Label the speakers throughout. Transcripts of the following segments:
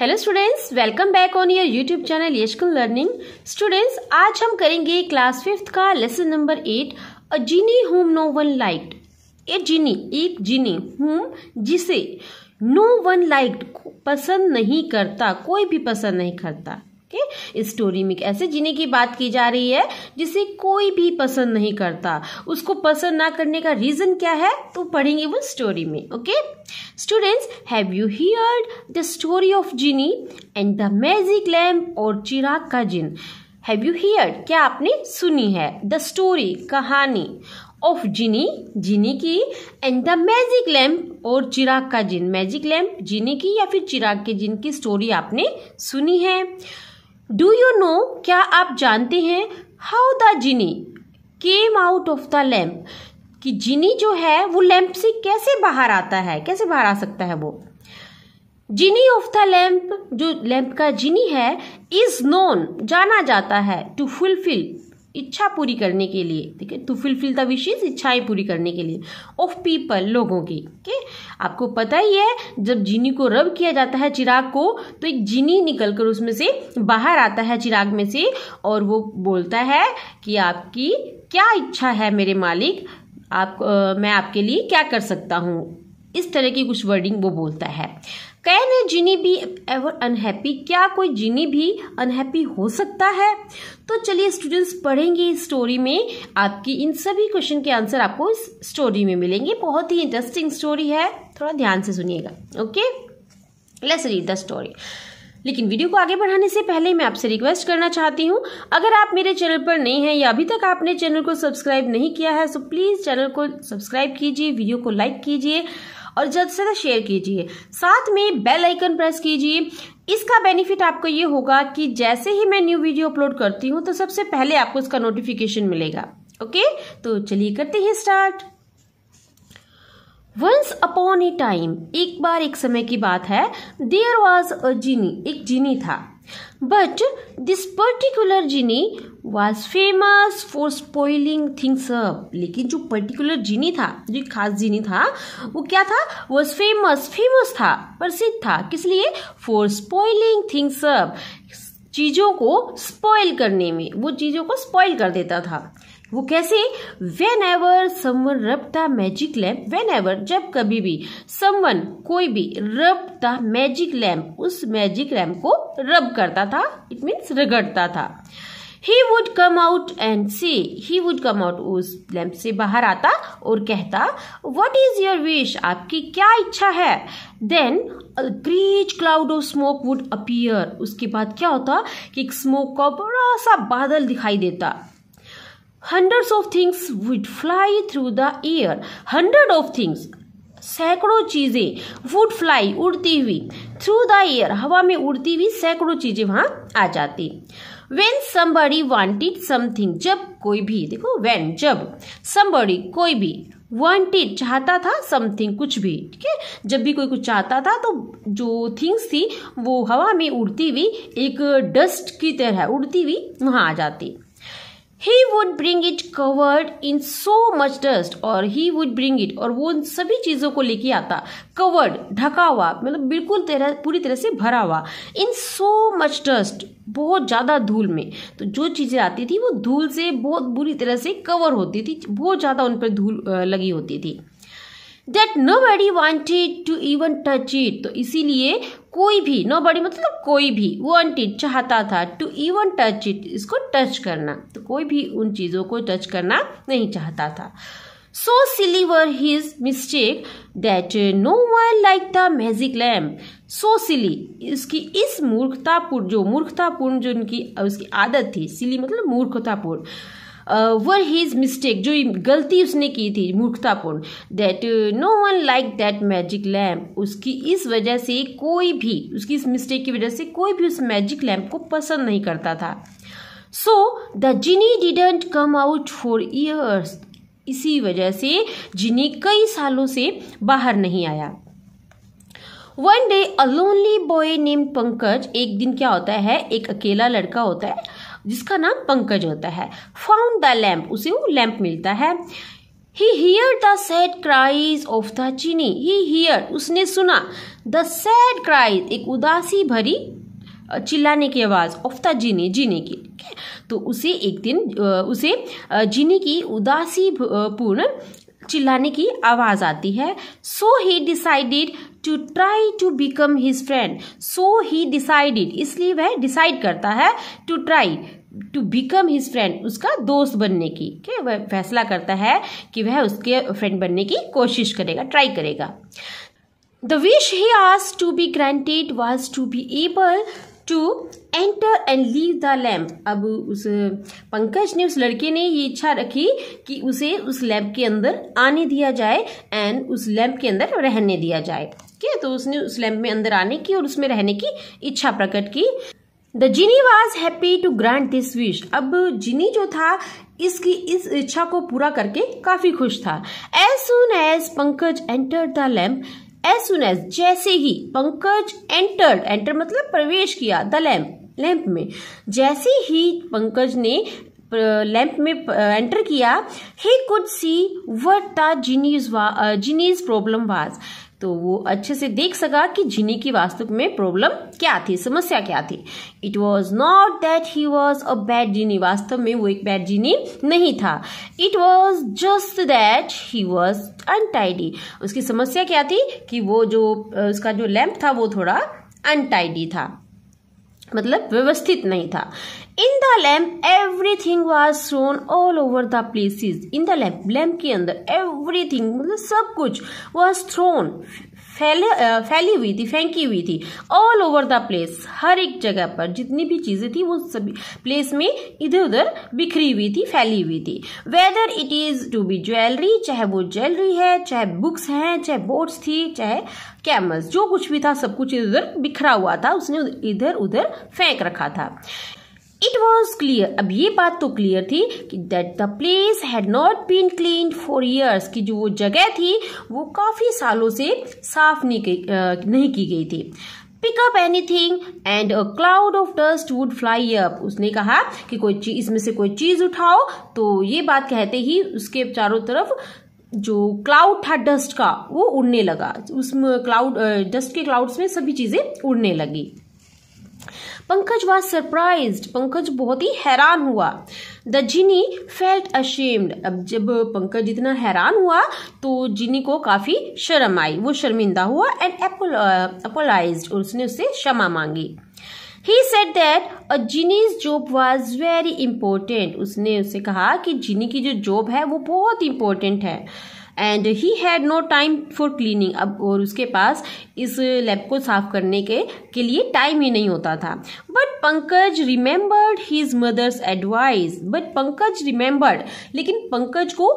Speaker 1: Hello students welcome back on your YouTube channel Yashkul learning students आज हम करेंगे class fifth का lesson number eight a genie home no one liked a genie एक genie home जिसे no one liked पसंद नहीं करता कोई भी पसंद नहीं करता के स्टोरी में ऐसे जीने की बात की जा रही है जिसे कोई भी पसंद नहीं करता उसको पसंद ना करने का रीज़न क्या है तो पढ़ेंगे वो स्टोरी में okay students have you heard the story of genie and the magic lamp और चिराग का जिन हैव यू हियर्ड क्या आपने सुनी है द स्टोरी कहानी ऑफ जिनी जिनी की एंड द मैजिक लैम्प और चिराग का जिन मैजिक लैम्प जिनी की या फिर चिराग के जिन की स्टोरी आपने सुनी है डू यू नो क्या आप जानते हैं how the genie came out of the lamp कि जिनी जो है वो लैम्प से कैसे बाहर आता है कैसे बाहर आ सकता है वो जिनी ऑफ द लैम्प जो लैम्प का जिनी है इज नोन जाना जाता है टू फुलफिल इच्छा पूरी करने के लिए ठीक है टू फुलफिल द विशेज इच्छाएं पूरी करने के लिए ऑफ पीपल लोगों की ठीक है आपको पता ही है जब जीनी को रब किया जाता है चिराग को तो एक जीनी निकल कर उसमें से बाहर आता है चिराग में से और वो बोलता है कि आपकी क्या इच्छा है मेरे मालिक आप आ, मैं आपके लिए क्या कर सकता हूँ इस तरह की कुछ वर्डिंग वो बोलता है can a genie be ever unhappy क्या कोई जिनी भी अनहैप्पी हो सकता है तो चलिए स्टूडेंट्स पढ़ेंगे इस स्टोरी में आपकी इन सभी क्वेश्चन के आंसर आपको इस स्टोरी में मिलेंगे बहुत ही इंटरेस्टिंग स्टोरी है थोड़ा ध्यान से सुनिएगा okay let's read the story लेकिन वीडियो को आगे बढ़ाने से पहले मैं आपसे रिक्वेस्ट करना चाहती हूँ अगर आप मेरे चैनल पर नहीं हैं या अभी तक आपने चैनल को सब्सक्राइब नहीं किया है तो प्लीज़ चैनल को सब्सक्राइब कीजिए वीडियो को लाइक कीजिए और ज़्यादा से ज़्यादा शेयर कीजिए साथ में बेल आइकन प्रेस कीजिए इसका बेनिफिट आपको ये होगा कि जैसे ही मैं न्यू वीडियो अपलोड करती हूँ तो सबसे पहले आपको इसका नोटिफिकेशन मिलेगा ओके तो चलिए करते हैं start once upon a time एक बार एक समय की बात है देयर वॉज अ जीनी एक जीनी था But this particular genie was famous for spoiling things up. लेकिन जो particular genie था जो खास genie था वो क्या था was famous famous था प्रसिद्ध था किस लिए for spoiling things up. चीज़ों को स्पॉइल करने में वो चीज़ों को स्पॉइल कर देता था वो कैसे whenever someone rub the magic lamp whenever जब कभी भी समवन कोई भी रब द मैजिक लैम्प उस मैजिक लैम्प को रब करता था इट मीन्स रगड़ता था he would come out and so he would come out उस लैम्प से बाहर आता और कहता वट इज योर विश आपकी क्या इच्छा है देन ग्रीच cloud of smoke would appear उसके बाद क्या होता कि एक स्मोक का बड़ा सा बादल दिखाई देता hundred of things would fly through the air hundred of things सैकड़ों चीज़ें वुड फ्लाई उड़ती हुई थ्रू द एयर हवा में उड़ती हुई सैकड़ों चीज़ें वहां आ जाती When somebody wanted something, जब कोई भी देखो वेन जब somebody कोई भी wanted चाहता था समथिंग कुछ भी ठीक है जब भी कोई कुछ चाहता था तो जो थिंग्स थी वो हवा में उड़ती हुई एक डस्ट की तरह उड़ती हुई वहां आ जाती he would bring it covered in so much dust or he would bring it और वो उन सभी चीज़ों को लेके आता covered ढका हुआ मतलब बिल्कुल तरह पूरी तरह से भरा हुआ in so much dust बहुत ज़्यादा धूल में तो जो चीज़ें आती थी वो धूल से बहुत बुरी तरह से कवर होती थी बहुत ज़्यादा उन पर धूल लगी होती थी That nobody wanted to even touch it. तो इसीलिए कोई भी नो बड़ी मतलब कोई भी वो इट चाहता था टू इवन टच इट इसको टच करना तो कोई भी उन चीज़ों को टच करना नहीं चाहता था so silly were his mistake that no one like the magic lamp so silly इसकी इस मूर्खतापूर्ण जो मूर्खतापूर्ण जो उनकी उसकी आदत थी सिली मतलब मूर्खतापूर्ण वर हीज मिस्टेक जो गलती उसने की थी मूर्खतापूर्ण that no one like that magic lamp उसकी इस वजह से कोई भी उसकी इस मिस्टेक की वजह से कोई भी उस मैजिक लैम्प को पसंद नहीं करता था so the genie didn't come out for years इसी वजह से जिनी कई सालों से बाहर नहीं आया one day a lonely boy name Pankaj एक दिन क्या होता है एक अकेला लड़का होता है जिसका नाम पंकज होता है फाउंड द लैम्प उसे वो लैम्प मिलता है he hear the sad cries of the genie he here उसने सुना द सैड क्राइज एक उदासी भरी चिल्लाने की आवाज़ ऑफ द जीनी जीने की तो उसे एक दिन उसे जीनी की उदासी पूर्ण चिल्लाने की आवाज़ आती है so he decided to try to become his friend so he decided इसलिए वह डिसाइड करता है to try to become his friend उसका दोस्त बनने की क्या वह फैसला करता है कि वह उसके फ्रेंड बनने की कोशिश करेगा ट्राई करेगा द विश ही आज to be granted was to be able to enter and leave the lamp अब उस पंकज ने उस लड़के ने ये इच्छा रखी कि उसे उस लैम्प के अंदर आने दिया जाए एंड उस लैम्प के अंदर रहने दिया जाए ठीक है तो उसने उस लैम्प में अंदर आने की और उसमें रहने की इच्छा प्रकट की the genie was happy to grant this wish अब जिनी जो था इसकी इस इच्छा को पूरा करके काफी खुश था as soon as Pankaj enter the lamp as soon as जैसे ही पंकज एंटर्ड एंटर मतलब प्रवेश किया द लैम्प लैम्प में जैसे ही पंकज ने लैंप में एंटर किया he could see what the genie's genie's problem was तो वो अच्छे से देख सका कि जिनी की वास्तव में प्रॉब्लम क्या थी समस्या क्या थी it was not that he was a bad genie वास्तव में वो एक बैड जीनी नहीं था it was just that he was untidy उसकी समस्या क्या थी कि वो जो उसका जो लैम्प था वो थोड़ा अनटाइडी था मतलब व्यवस्थित नहीं था in the lamp everything was strewn all over the places in the lamp lamp के अंदर एवरी थिंग मतलब सब कुछ वॉज थ्रोन फैल फैली हुई थी फेंकी हुई थी ऑल ओवर द प्लेस हर एक जगह पर जितनी भी चीज़ें थी वो सभी प्लेस में इधर उधर बिखरी हुई थी फैली हुई थी whether it is to be jewellery चाहे वो ज्वेलरी है चाहे बुक्स हैं चाहे बोर्ड्स थी चाहे कैमस जो कुछ भी था सब कुछ इधर उधर बिखरा हुआ था उसने इधर उधर फेंक रखा था इट वॉज क्लियर अब ये बात तो क्लियर थी कि that the place had not been clean for years कि जो वो जगह थी वो काफ़ी सालों से साफ नहीं की, नहीं की गई थी pick up thing and a cloud of dust would fly up उसने कहा कि कोई चीज इसमें से कोई चीज उठाओ तो ये बात कहते ही उसके चारों तरफ जो क्लाउड था डस्ट का वो उड़ने लगा उस क्लाउड डस्ट के क्लाउड्स में सभी चीजें उड़ने लगी पंकज वॉज सरप्राइज पंकज बहुत ही हैरान हुआ द जिनी फेल्ट अशेम्ड अब जब पंकज इतना हैरान हुआ तो जिनी को काफ़ी शर्म आई वो शर्मिंदा हुआ एंड अपोलाइज uh, और उसने उससे क्षमा मांगी he said that a genie's job was very important उसने उसे कहा कि जिनी की जो जॉब है वो बहुत इंपॉर्टेंट है and he had no time for cleaning अब और उसके पास इस लैब को साफ करने के के लिए टाइम ही नहीं होता था but Pankaj remembered his mother's advice but Pankaj remembered लेकिन पंकज को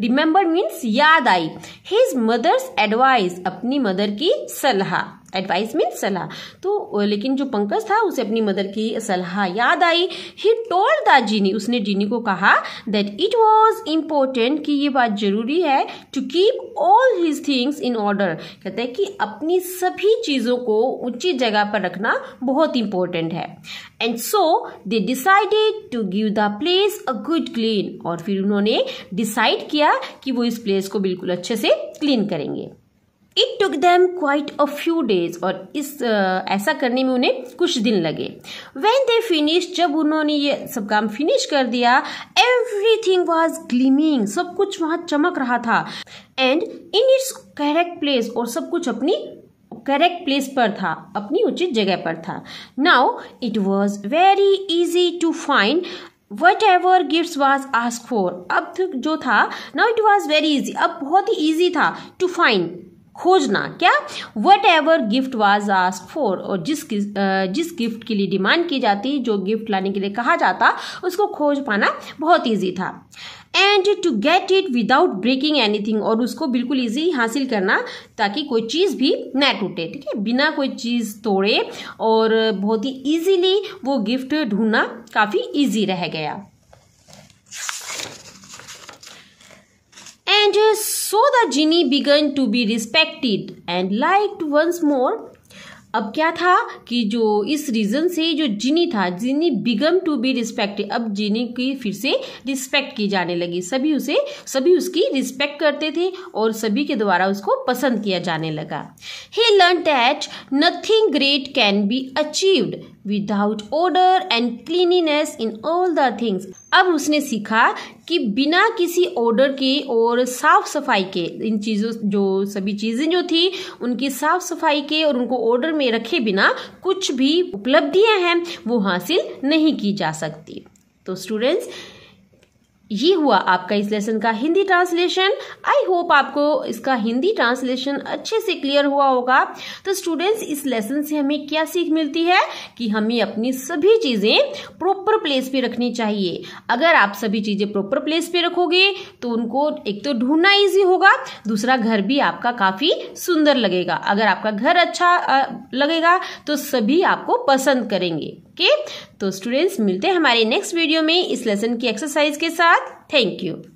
Speaker 1: रिमेंबर मीन्स याद आई हिज मदर्स एडवाइस अपनी मदर की सलाह एडवाइस मीन्स सलाह तो लेकिन जो पंकज था उसे अपनी मदर की सलाह याद आई ही टोल द जीनी उसने जीनी को कहा दैट इट वॉज इम्पोर्टेंट कि ये बात जरूरी है to keep all his things in order कहते हैं कि अपनी सभी चीज़ों को उचित जगह पर रखना बहुत इंपॉर्टेंट है and so they decided to give the place a good clean और फिर उन्होंने डिसाइड किया कि वो इस प्लेस को बिल्कुल अच्छे से क्लीन करेंगे it took them quite a few days और इस आ, ऐसा करने में उन्हें कुछ दिन लगे वेन दे फिनिश जब उन्होंने ये सब काम फिनिश कर दिया एवरी थिंग वॉज ग्लीमिंग सब कुछ वहां चमक रहा था and in its correct place और सब कुछ अपनी करेक्ट प्लेस पर था अपनी उचित जगह पर था now it was very easy to find whatever gift was ask for अब जो था now it was very easy अब बहुत ही ईजी था टू फाइंड खोजना क्या whatever gift was ask for और जिस जिस गिफ्ट के लिए डिमांड की जाती जो गिफ्ट लाने के लिए कहा जाता उसको खोज पाना बहुत ईजी था and to get it without breaking anything और उसको बिल्कुल ईजी हासिल करना ताकि कोई चीज़ भी ना टूटे ठीक है बिना कोई चीज़ तोड़े और बहुत ही ईजीली वो गिफ्ट ढूंढना काफ़ी ईजी रह गया strangers so the genie began to be respected and liked once more. अब क्या था कि जो इस रीज़न से जो जिनी था genie began to be respected अब जिनी की फिर से रिस्पेक्ट की जाने लगी सभी उसे सभी उसकी रिस्पेक्ट करते थे और सभी के द्वारा उसको पसंद किया जाने लगा he learn that nothing great can be achieved without order and cleanliness in all the things अब उसने सीखा कि बिना किसी ऑर्डर के और साफ सफाई के इन चीज़ों जो सभी चीज़ें जो थी उनकी साफ सफाई के और उनको ऑर्डर में रखे बिना कुछ भी उपलब्धियां हैं वो हासिल नहीं की जा सकती तो स्टूडेंट्स ये हुआ आपका इस लेसन का हिंदी ट्रांसलेशन आई होप आपको इसका हिंदी ट्रांसलेशन अच्छे से क्लियर हुआ होगा तो स्टूडेंट्स इस लेसन से हमें क्या सीख मिलती है कि हमें अपनी सभी चीज़ें प्रॉपर प्लेस पे रखनी चाहिए अगर आप सभी चीज़ें प्रॉपर प्लेस पे रखोगे तो उनको एक तो ढूंढना इजी होगा दूसरा घर भी आपका काफ़ी सुंदर लगेगा अगर आपका घर अच्छा लगेगा तो सभी आपको पसंद करेंगे के? तो स्टूडेंट्स मिलते हैं हमारे नेक्स्ट वीडियो में इस लेसन की एक्सरसाइज के साथ थैंक यू